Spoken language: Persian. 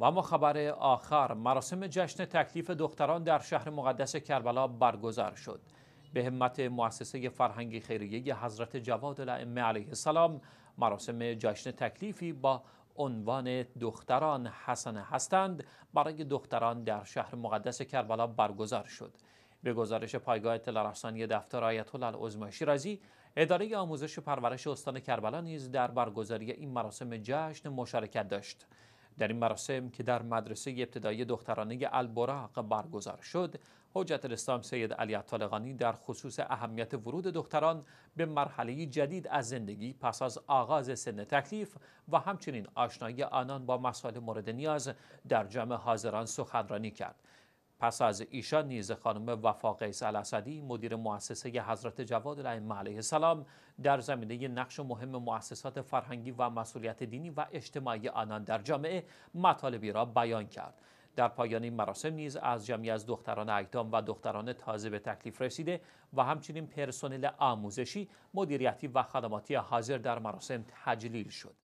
و اما خبر آخر مراسم جشن تکلیف دختران در شهر مقدس کربلا برگزار شد به همت مؤسسه فرهنگی خیریه حضرت جواد الائمه علیه السلام مراسم جشن تکلیفی با عنوان دختران حسن هستند برای دختران در شهر مقدس کربلا برگزار شد به گزارش پایگاه اطلاع دفتر آیت الله العظمی شیرازی اداره آموزش و پرورش استان کربلا نیز در برگزاری این مراسم جشن مشارکت داشت در این مراسم که در مدرسه ابتدایی دخترانه البراق برگزار شد حجت الاسلام سید علی طالقانی در خصوص اهمیت ورود دختران به مرحله جدید از زندگی پس از آغاز سن تکلیف و همچنین آشنایی آنان با مسائل مورد نیاز در جمع حاضران سخنرانی کرد پس از ایشان نیز خانم وفا قیس الاسدی مدیر مؤسسه حضرت جواد الائمه علیه السلام در زمینه نقش مهم مؤسسات فرهنگی و مسئولیت دینی و اجتماعی آنان در جامعه مطالبی را بیان کرد در پایان این مراسم نیز از جمعی از دختران اکدام و دختران تازه به تکلیف رسیده و همچنین پرسنل آموزشی مدیریتی و خدماتی حاضر در مراسم تجلیل شد